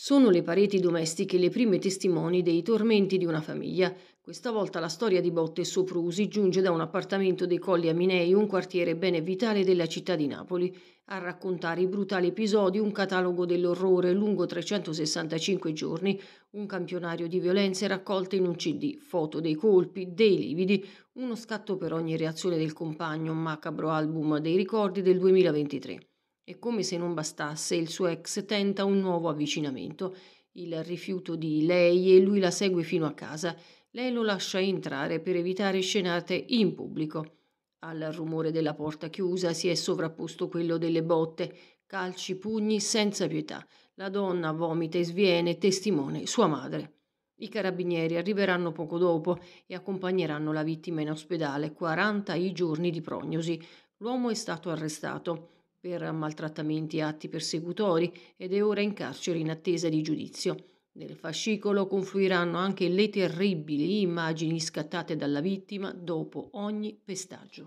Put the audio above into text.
Sono le pareti domestiche le prime testimoni dei tormenti di una famiglia. Questa volta la storia di Botte Soprusi giunge da un appartamento dei Colli Aminei, un quartiere bene vitale della città di Napoli. A raccontare i brutali episodi un catalogo dell'orrore lungo 365 giorni, un campionario di violenze raccolte in un CD, foto dei colpi, dei lividi, uno scatto per ogni reazione del compagno, un macabro album dei ricordi del 2023. E come se non bastasse, il suo ex tenta un nuovo avvicinamento. Il rifiuto di lei e lui la segue fino a casa. Lei lo lascia entrare per evitare scenate in pubblico. Al rumore della porta chiusa si è sovrapposto quello delle botte, calci, pugni senza pietà. La donna vomita e sviene, testimone sua madre. I carabinieri arriveranno poco dopo e accompagneranno la vittima in ospedale, 40 i giorni di prognosi. L'uomo è stato arrestato per maltrattamenti e atti persecutori ed è ora in carcere in attesa di giudizio. Nel fascicolo confluiranno anche le terribili immagini scattate dalla vittima dopo ogni pestaggio.